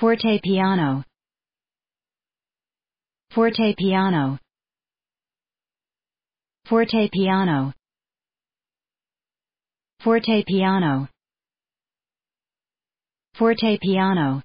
Forte piano. Forte piano. Forte piano. Forte piano. Forte piano.